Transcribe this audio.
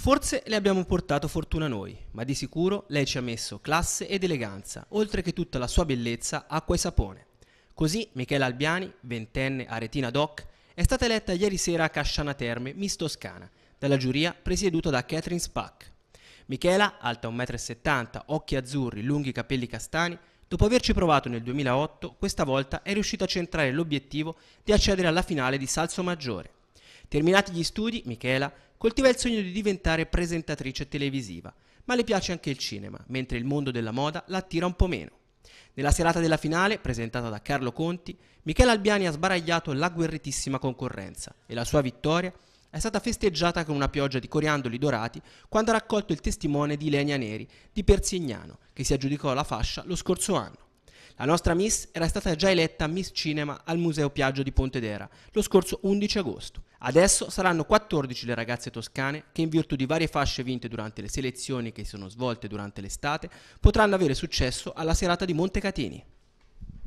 Forse le abbiamo portato fortuna noi, ma di sicuro lei ci ha messo classe ed eleganza, oltre che tutta la sua bellezza, acqua e sapone. Così Michela Albiani, ventenne aretina doc, è stata eletta ieri sera a Casciana Terme, Miss Toscana, dalla giuria presieduta da Catherine Spack. Michela, alta 1,70 m, occhi azzurri, lunghi capelli castani, dopo averci provato nel 2008, questa volta è riuscita a centrare l'obiettivo di accedere alla finale di Salso Maggiore. Terminati gli studi, Michela Coltiva il sogno di diventare presentatrice televisiva, ma le piace anche il cinema, mentre il mondo della moda la attira un po' meno. Nella serata della finale, presentata da Carlo Conti, Michele Albiani ha sbaragliato la guerritissima concorrenza e la sua vittoria è stata festeggiata con una pioggia di coriandoli dorati quando ha raccolto il testimone di Ilenia Neri di Persignano, che si aggiudicò la fascia lo scorso anno. La nostra Miss era stata già eletta Miss Cinema al Museo Piaggio di Pontedera lo scorso 11 agosto. Adesso saranno 14 le ragazze toscane che in virtù di varie fasce vinte durante le selezioni che si sono svolte durante l'estate potranno avere successo alla serata di Montecatini.